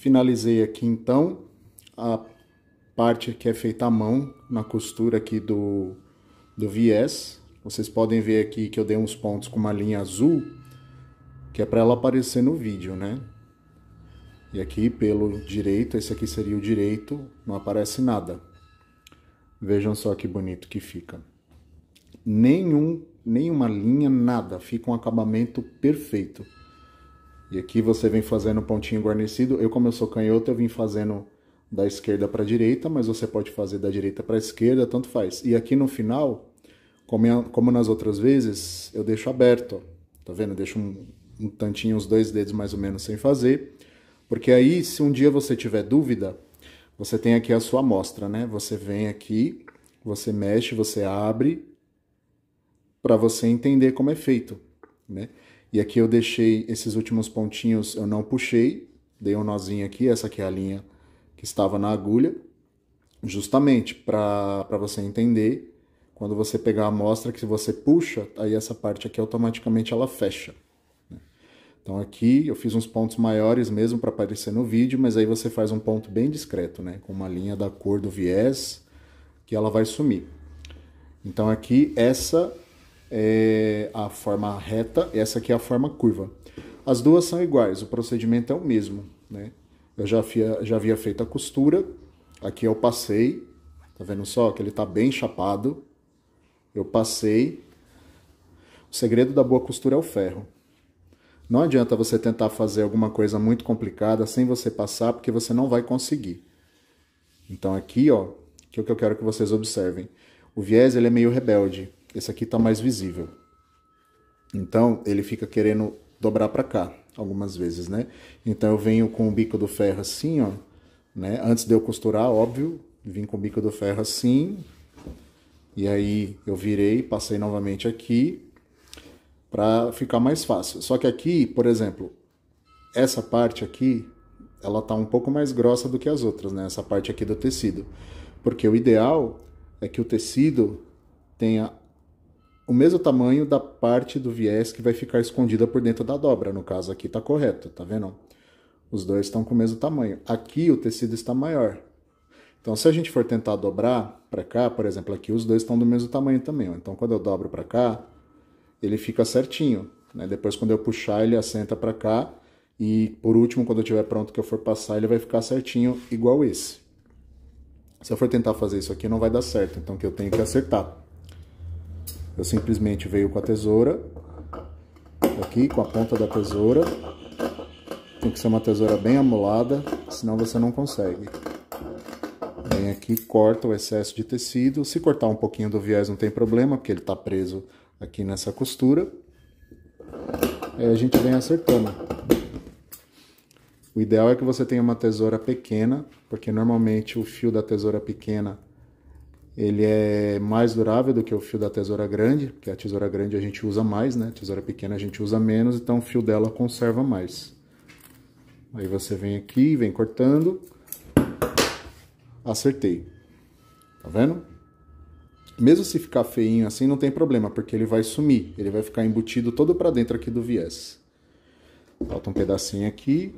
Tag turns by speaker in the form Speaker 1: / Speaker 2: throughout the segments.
Speaker 1: Finalizei aqui então a parte que é feita à mão na costura aqui do, do viés. Vocês podem ver aqui que eu dei uns pontos com uma linha azul, que é para ela aparecer no vídeo, né? E aqui pelo direito, esse aqui seria o direito, não aparece nada. Vejam só que bonito que fica. Nenhum, nenhuma linha, nada. Fica um acabamento perfeito. E aqui você vem fazendo um pontinho guarnecido. Eu, como eu sou canhoto, eu vim fazendo da esquerda para a direita, mas você pode fazer da direita para a esquerda, tanto faz. E aqui no final, como, nas outras vezes, eu deixo aberto, tá vendo? Eu deixo um, um tantinho, os dois dedos mais ou menos sem fazer, porque aí, se um dia você tiver dúvida, você tem aqui a sua amostra, né? Você vem aqui, você mexe, você abre, para você entender como é feito, né? E aqui eu deixei esses últimos pontinhos, eu não puxei, dei um nozinho aqui, essa aqui é a linha que estava na agulha, justamente para você entender, quando você pegar a amostra que você puxa, aí essa parte aqui automaticamente ela fecha. Né? Então aqui eu fiz uns pontos maiores mesmo para aparecer no vídeo, mas aí você faz um ponto bem discreto, né? Com uma linha da cor do viés, que ela vai sumir. Então aqui essa é a forma reta e essa aqui é a forma curva. As duas são iguais, o procedimento é o mesmo, né? Eu já, fia, já havia feito a costura, aqui eu passei, tá vendo só que ele tá bem chapado. Eu passei. O segredo da boa costura é o ferro. Não adianta você tentar fazer alguma coisa muito complicada sem você passar, porque você não vai conseguir. Então aqui, ó, que é o que eu quero que vocês observem. O viés ele é meio rebelde. Esse aqui está mais visível. Então, ele fica querendo dobrar para cá algumas vezes, né? Então, eu venho com o bico do ferro assim, ó, né? Antes de eu costurar, óbvio, vim com o bico do ferro assim. E aí, eu virei, passei novamente aqui para ficar mais fácil. Só que aqui, por exemplo, essa parte aqui, ela tá um pouco mais grossa do que as outras, né? Essa parte aqui do tecido. Porque o ideal é que o tecido tenha o mesmo tamanho da parte do viés que vai ficar escondida por dentro da dobra. No caso aqui está correto, tá vendo? Os dois estão com o mesmo tamanho. Aqui o tecido está maior. Então, se a gente for tentar dobrar para cá, por exemplo, aqui os dois estão do mesmo tamanho também. Ó. Então, quando eu dobro para cá, ele fica certinho. Né? Depois, quando eu puxar, ele assenta para cá. E, por último, quando eu estiver pronto que eu for passar, ele vai ficar certinho, igual esse. Se eu for tentar fazer isso aqui, não vai dar certo. Então, o que eu tenho que acertar. Eu simplesmente veio com a tesoura, aqui com a ponta da tesoura. Tem que ser uma tesoura bem amolada, senão você não consegue. Vem aqui, corta o excesso de tecido. Se cortar um pouquinho do viés não tem problema, porque ele está preso aqui nessa costura. Aí a gente vem acertando. O ideal é que você tenha uma tesoura pequena, porque normalmente o fio da tesoura pequena ele é mais durável do que o fio da tesoura grande, porque a tesoura grande a gente usa mais, né? A tesoura pequena a gente usa menos, então o fio dela conserva mais. Aí você vem aqui, vem cortando. Acertei. Tá vendo? Mesmo se ficar feinho assim, não tem problema, porque ele vai sumir. Ele vai ficar embutido todo para dentro aqui do viés. Falta um pedacinho aqui.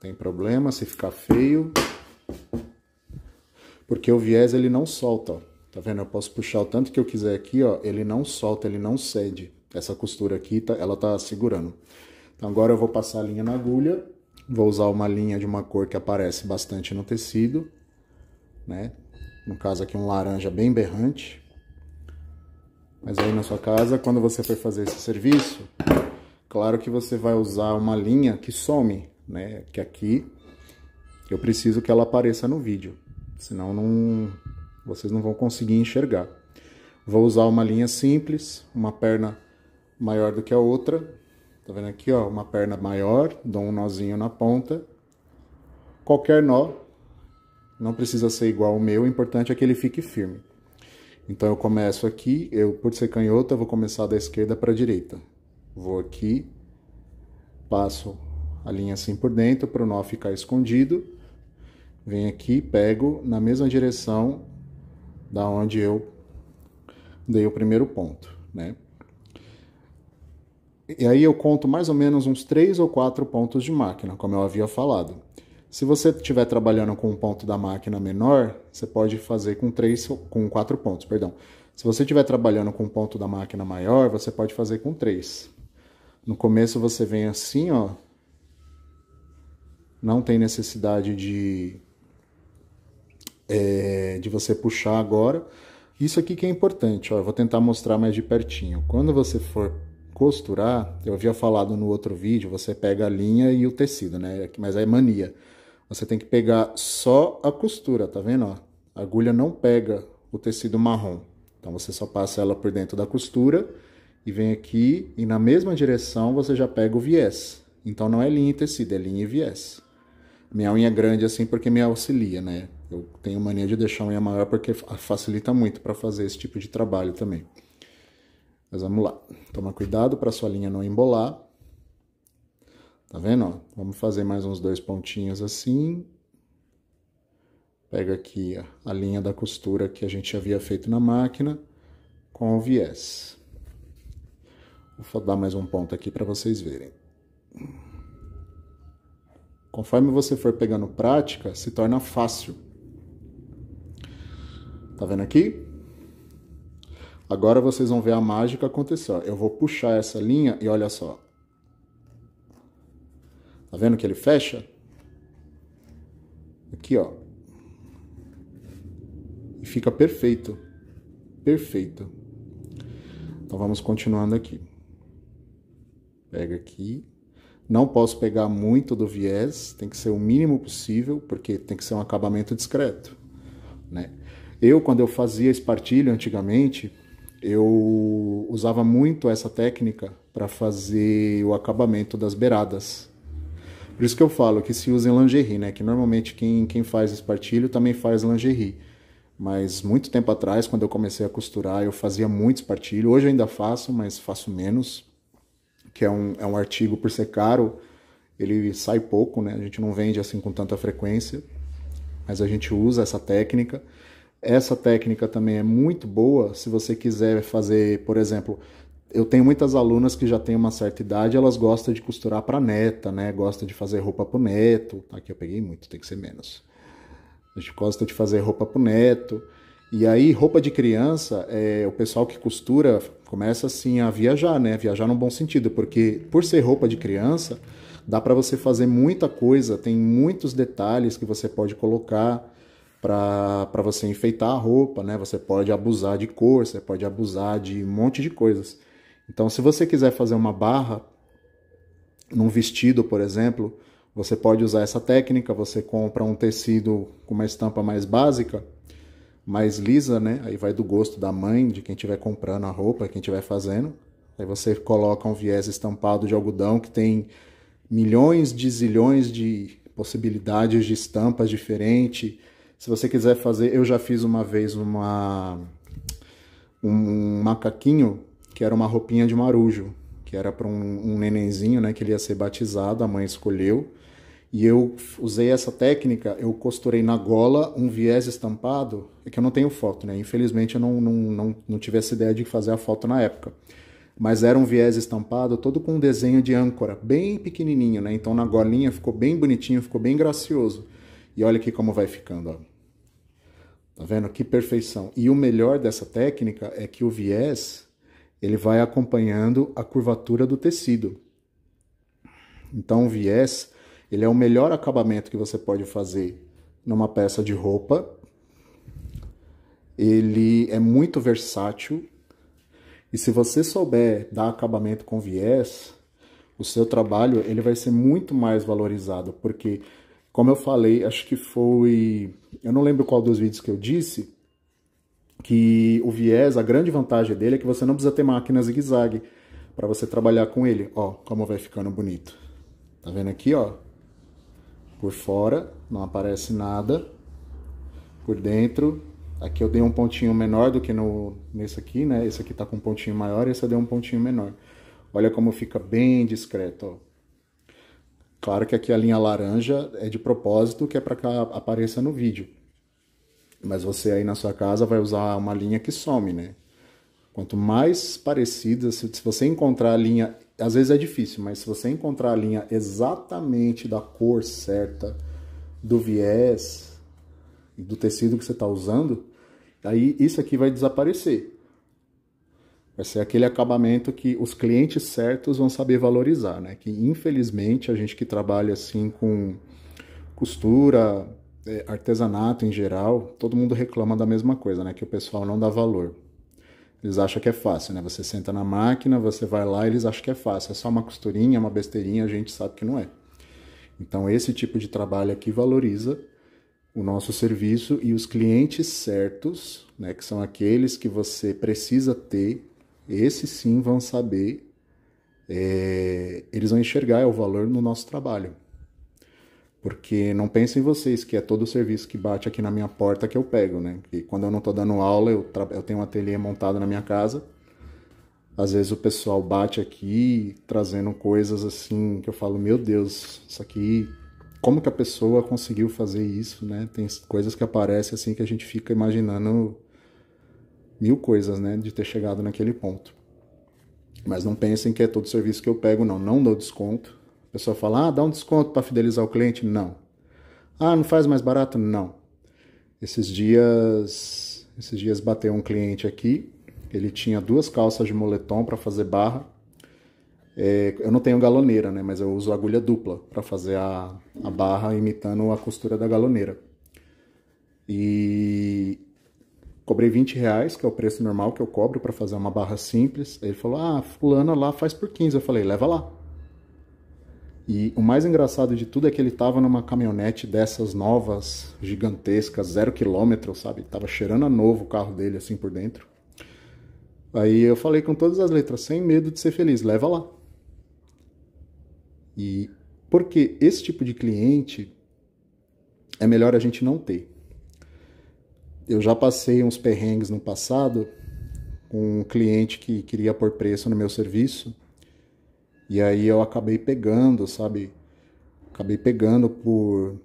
Speaker 1: Tem problema se ficar feio. Porque o viés ele não solta, ó. Tá vendo? Eu posso puxar o tanto que eu quiser aqui, ó. Ele não solta, ele não cede. Essa costura aqui, tá, ela tá segurando. Então agora eu vou passar a linha na agulha. Vou usar uma linha de uma cor que aparece bastante no tecido, né? No caso aqui um laranja bem berrante. Mas aí na sua casa, quando você for fazer esse serviço, claro que você vai usar uma linha que some né? Que aqui eu preciso que ela apareça no vídeo, senão não, vocês não vão conseguir enxergar. Vou usar uma linha simples, uma perna maior do que a outra. Tá vendo aqui, ó, uma perna maior, dou um nozinho na ponta. Qualquer nó não precisa ser igual ao meu, o importante é que ele fique firme. Então eu começo aqui, eu por ser canhota, vou começar da esquerda para a direita. Vou aqui, passo a linha assim por dentro para o nó ficar escondido. Venho aqui, pego na mesma direção da onde eu dei o primeiro ponto, né? E aí eu conto mais ou menos uns três ou quatro pontos de máquina, como eu havia falado. Se você estiver trabalhando com um ponto da máquina menor, você pode fazer com três, com quatro pontos, perdão. Se você estiver trabalhando com um ponto da máquina maior, você pode fazer com três. No começo você vem assim, ó, não tem necessidade de, é, de você puxar agora. Isso aqui que é importante, ó, eu vou tentar mostrar mais de pertinho. Quando você for costurar, eu havia falado no outro vídeo, você pega a linha e o tecido, né? É mas é mania. Você tem que pegar só a costura, tá vendo? Ó, a agulha não pega o tecido marrom. Então você só passa ela por dentro da costura e vem aqui e na mesma direção você já pega o viés. Então não é linha e tecido, é linha e viés minha unha é grande assim porque me auxilia, né? Eu tenho mania de deixar a unha maior porque facilita muito para fazer esse tipo de trabalho também. Mas vamos lá. Toma cuidado para sua linha não embolar. Tá vendo? Ó? Vamos fazer mais uns dois pontinhos assim. Pega aqui a linha da costura que a gente havia feito na máquina com o viés. Vou dar mais um ponto aqui para vocês verem. Conforme você for pegando prática, se torna fácil. Tá vendo aqui? Agora vocês vão ver a mágica acontecer. Eu vou puxar essa linha e olha só. Tá vendo que ele fecha? Aqui, ó. E fica perfeito. Perfeito. Então vamos continuando aqui. Pega aqui. Não posso pegar muito do viés, tem que ser o mínimo possível, porque tem que ser um acabamento discreto. Né? Eu, quando eu fazia espartilho antigamente, eu usava muito essa técnica para fazer o acabamento das beiradas. Por isso que eu falo que se usa em lingerie, né? Que normalmente quem, quem faz espartilho também faz lingerie. Mas muito tempo atrás, quando eu comecei a costurar, eu fazia muito espartilho. Hoje eu ainda faço, mas faço menos que é um, é um artigo, por ser caro, ele sai pouco, né? A gente não vende assim com tanta frequência, mas a gente usa essa técnica. Essa técnica também é muito boa se você quiser fazer, por exemplo, eu tenho muitas alunas que já têm uma certa idade, elas gostam de costurar para neta, né? Gosta de fazer roupa para neto. Aqui eu peguei muito, tem que ser menos. A gente gosta de fazer roupa para neto. E aí, roupa de criança, é, o pessoal que costura começa assim a viajar, né? Viajar num bom sentido, porque por ser roupa de criança, dá para você fazer muita coisa, tem muitos detalhes que você pode colocar para você enfeitar a roupa, né? Você pode abusar de cor, você pode abusar de um monte de coisas. Então, se você quiser fazer uma barra num vestido, por exemplo, você pode usar essa técnica, você compra um tecido com uma estampa mais básica mais lisa, né? Aí vai do gosto da mãe, de quem estiver comprando a roupa, quem estiver fazendo. Aí você coloca um viés estampado de algodão que tem milhões de zilhões de possibilidades de estampas diferentes. Se você quiser fazer, eu já fiz uma vez uma um macaquinho que era uma roupinha de marujo, que era para um, um nenenzinho, né, que ele ia ser batizado, a mãe escolheu e eu usei essa técnica, eu costurei na gola um viés estampado, é que eu não tenho foto, né? Infelizmente eu não, não, não, não tive essa ideia de fazer a foto na época. Mas era um viés estampado todo com um desenho de âncora, bem pequenininho, né? Então na golinha ficou bem bonitinho, ficou bem gracioso. E olha aqui como vai ficando, ó. Tá vendo? Que perfeição. E o melhor dessa técnica é que o viés, ele vai acompanhando a curvatura do tecido. Então o viés ele é o melhor acabamento que você pode fazer numa peça de roupa. Ele é muito versátil. E se você souber dar acabamento com viés, o seu trabalho ele vai ser muito mais valorizado, porque como eu falei, acho que foi, eu não lembro qual dos vídeos que eu disse, que o viés, a grande vantagem dele é que você não precisa ter máquina zigue-zague para você trabalhar com ele. Ó, como vai ficando bonito. Tá vendo aqui, ó? Por fora não aparece nada. Por dentro, aqui eu dei um pontinho menor do que no, nesse aqui, né? Esse aqui tá com um pontinho maior e esse eu dei um pontinho menor. Olha como fica bem discreto, ó. Claro que aqui a linha laranja é de propósito, que é para que apareça no vídeo. Mas você aí na sua casa vai usar uma linha que some, né? Quanto mais parecida, se você encontrar a linha às vezes é difícil, mas se você encontrar a linha exatamente da cor certa, do viés, do tecido que você está usando, aí isso aqui vai desaparecer. Vai ser aquele acabamento que os clientes certos vão saber valorizar, né? Que infelizmente a gente que trabalha assim com costura, é, artesanato em geral, todo mundo reclama da mesma coisa, né? Que o pessoal não dá valor. Eles acham que é fácil, né? Você senta na máquina, você vai lá, eles acham que é fácil. É só uma costurinha, uma besteirinha, a gente sabe que não é. Então, esse tipo de trabalho aqui valoriza o nosso serviço e os clientes certos, né, que são aqueles que você precisa ter, esses sim vão saber, é, eles vão enxergar é o valor no nosso trabalho. Porque não pensem vocês que é todo o serviço que bate aqui na minha porta que eu pego, né? E quando eu não estou dando aula, eu, eu tenho um ateliê montado na minha casa. Às vezes o pessoal bate aqui trazendo coisas assim que eu falo, meu Deus, isso aqui, como que a pessoa conseguiu fazer isso, né? Tem coisas que aparecem assim que a gente fica imaginando mil coisas, né, de ter chegado naquele ponto. Mas não pensem que é todo o serviço que eu pego, não, não dou desconto a pessoa fala, ah, dá um desconto para fidelizar o cliente. Não. Ah, não faz mais barato? Não. Esses dias, esses dias bateu um cliente aqui. Ele tinha duas calças de moletom para fazer barra. É, eu não tenho galoneira, né? Mas eu uso agulha dupla para fazer a, a barra imitando a costura da galoneira. E cobrei 20 reais, que é o preço normal que eu cobro para fazer uma barra simples. Ele falou, ah, fulana lá faz por 15. Eu falei, leva lá. E o mais engraçado de tudo é que ele estava numa caminhonete dessas novas, gigantescas, zero quilômetro, sabe? Tava cheirando a novo o carro dele, assim, por dentro. Aí eu falei com todas as letras, sem medo de ser feliz, leva lá. E porque esse tipo de cliente é melhor a gente não ter. Eu já passei uns perrengues no passado com um cliente que queria pôr preço no meu serviço e aí eu acabei pegando, sabe? Acabei pegando por.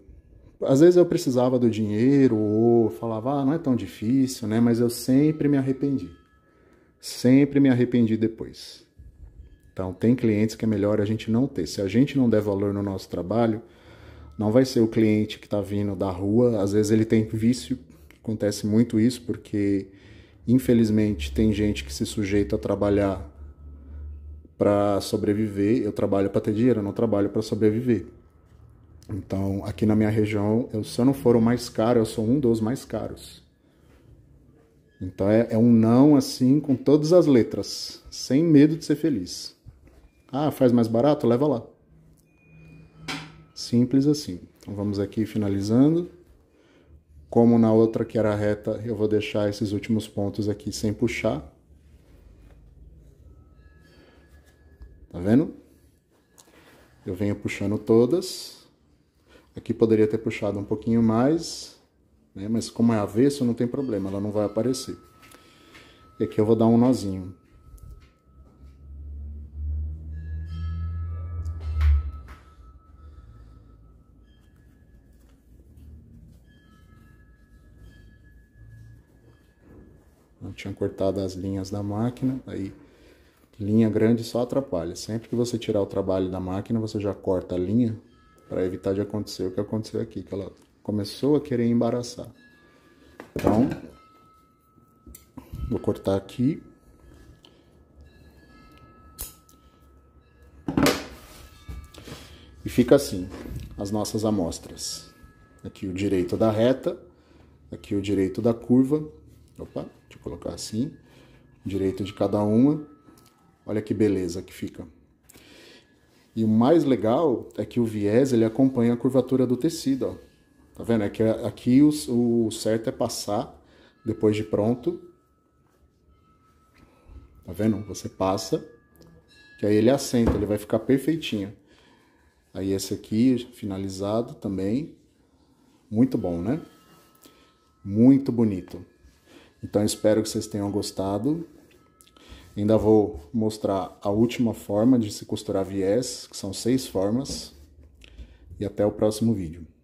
Speaker 1: Às vezes eu precisava do dinheiro ou falava, ah, não é tão difícil, né? Mas eu sempre me arrependi. Sempre me arrependi depois. Então, tem clientes que é melhor a gente não ter. Se a gente não der valor no nosso trabalho, não vai ser o cliente que está vindo da rua. Às vezes ele tem vício, acontece muito isso, porque infelizmente tem gente que se sujeita a trabalhar para sobreviver, eu trabalho para ter dinheiro, eu não trabalho para sobreviver. Então, aqui na minha região, eu, se eu não for o mais caro, eu sou um dos mais caros. Então, é, é um não assim com todas as letras, sem medo de ser feliz. Ah, faz mais barato? Leva lá. Simples assim. Então, vamos aqui finalizando. Como na outra que era reta, eu vou deixar esses últimos pontos aqui sem puxar Tá vendo? Eu venho puxando todas. Aqui poderia ter puxado um pouquinho mais, né? mas como é avesso, não tem problema, ela não vai aparecer. E aqui eu vou dar um nozinho. Eu tinha cortado as linhas da máquina, aí Linha grande só atrapalha. Sempre que você tirar o trabalho da máquina, você já corta a linha para evitar de acontecer o que aconteceu aqui, que ela começou a querer embaraçar. Então, vou cortar aqui. E fica assim as nossas amostras. Aqui o direito da reta, aqui o direito da curva. Opa, deixa eu colocar assim. Direito de cada uma Olha que beleza que fica. E o mais legal é que o viés ele acompanha a curvatura do tecido. Ó. Tá vendo? É que aqui o, o certo é passar depois de pronto. Tá vendo? Você passa, que aí ele assenta, ele vai ficar perfeitinho. Aí esse aqui finalizado também. Muito bom, né? Muito bonito. Então espero que vocês tenham gostado. Ainda vou mostrar a última forma de se costurar viés, que são seis formas. E até o próximo vídeo.